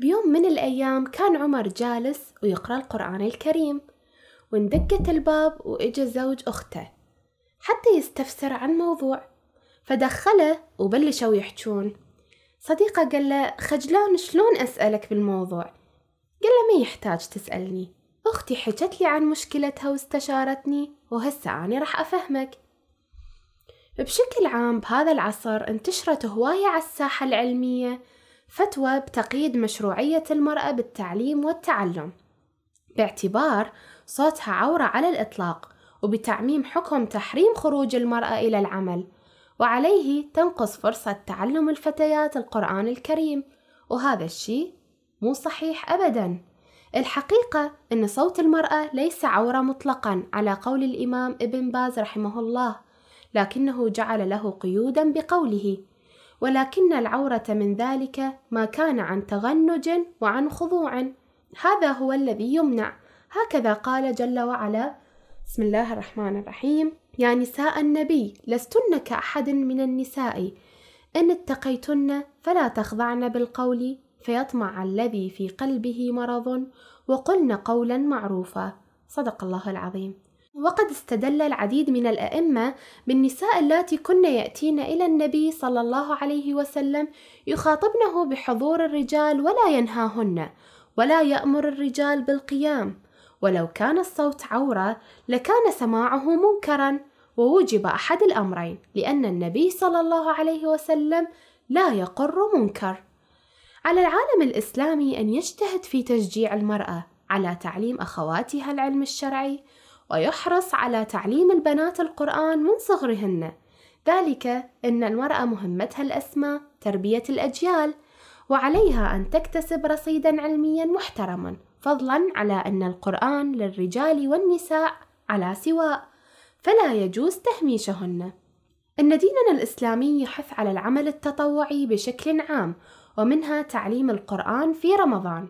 بيوم من الأيام كان عمر جالس ويقرأ القرآن الكريم واندقت الباب وإجا زوج أخته حتى يستفسر عن موضوع فدخله وبلشوا يحجون صديقة قال له خجلان شلون أسألك بالموضوع قال له ما يحتاج تسألني أختي حكت لي عن مشكلتها واستشارتني وهسه أنا راح أفهمك بشكل عام بهذا العصر انتشرت هواية على الساحة العلمية فتوى بتقييد مشروعية المرأة بالتعليم والتعلم باعتبار صوتها عورة على الإطلاق وبتعميم حكم تحريم خروج المرأة إلى العمل وعليه تنقص فرصة تعلم الفتيات القرآن الكريم وهذا الشيء مو صحيح أبدا الحقيقة أن صوت المرأة ليس عورة مطلقا على قول الإمام ابن باز رحمه الله لكنه جعل له قيودا بقوله ولكن العورة من ذلك ما كان عن تغنج وعن خضوع هذا هو الذي يمنع هكذا قال جل وعلا بسم الله الرحمن الرحيم يا نساء النبي لستن كأحد من النساء إن اتقيتن فلا تخضعن بالقول فيطمع الذي في قلبه مرض وقلن قولا معروفا صدق الله العظيم وقد استدل العديد من الأئمة بالنساء اللاتي كن يأتين إلى النبي صلى الله عليه وسلم يخاطبنه بحضور الرجال ولا ينهاهن ولا يأمر الرجال بالقيام ولو كان الصوت عورة لكان سماعه منكرا ووجب أحد الأمرين لأن النبي صلى الله عليه وسلم لا يقر منكر على العالم الإسلامي أن يجتهد في تشجيع المرأة على تعليم أخواتها العلم الشرعي ويحرص على تعليم البنات القرآن من صغرهن ذلك أن المرأة مهمتها الأسمى تربية الأجيال وعليها أن تكتسب رصيدا علميا محترما فضلا على أن القرآن للرجال والنساء على سواء فلا يجوز تهميشهن إن ديننا الإسلامي يحث على العمل التطوعي بشكل عام ومنها تعليم القرآن في رمضان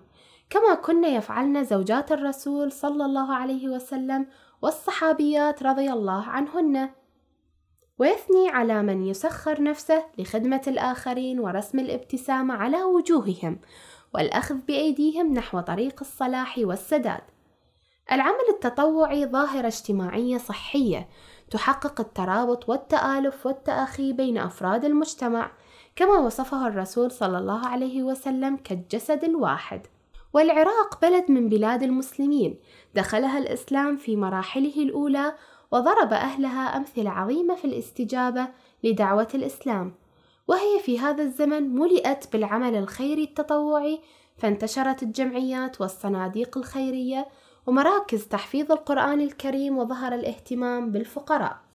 كما كنا يفعلن زوجات الرسول صلى الله عليه وسلم والصحابيات رضي الله عنهن ويثني على من يسخر نفسه لخدمة الآخرين ورسم الابتسامة على وجوههم والأخذ بأيديهم نحو طريق الصلاح والسداد العمل التطوعي ظاهرة اجتماعية صحية تحقق الترابط والتآلف والتأخي بين أفراد المجتمع كما وصفه الرسول صلى الله عليه وسلم كالجسد الواحد والعراق بلد من بلاد المسلمين دخلها الإسلام في مراحله الأولى وضرب أهلها أمثلة عظيمة في الاستجابة لدعوة الإسلام وهي في هذا الزمن ملئت بالعمل الخيري التطوعي فانتشرت الجمعيات والصناديق الخيرية ومراكز تحفيظ القرآن الكريم وظهر الاهتمام بالفقراء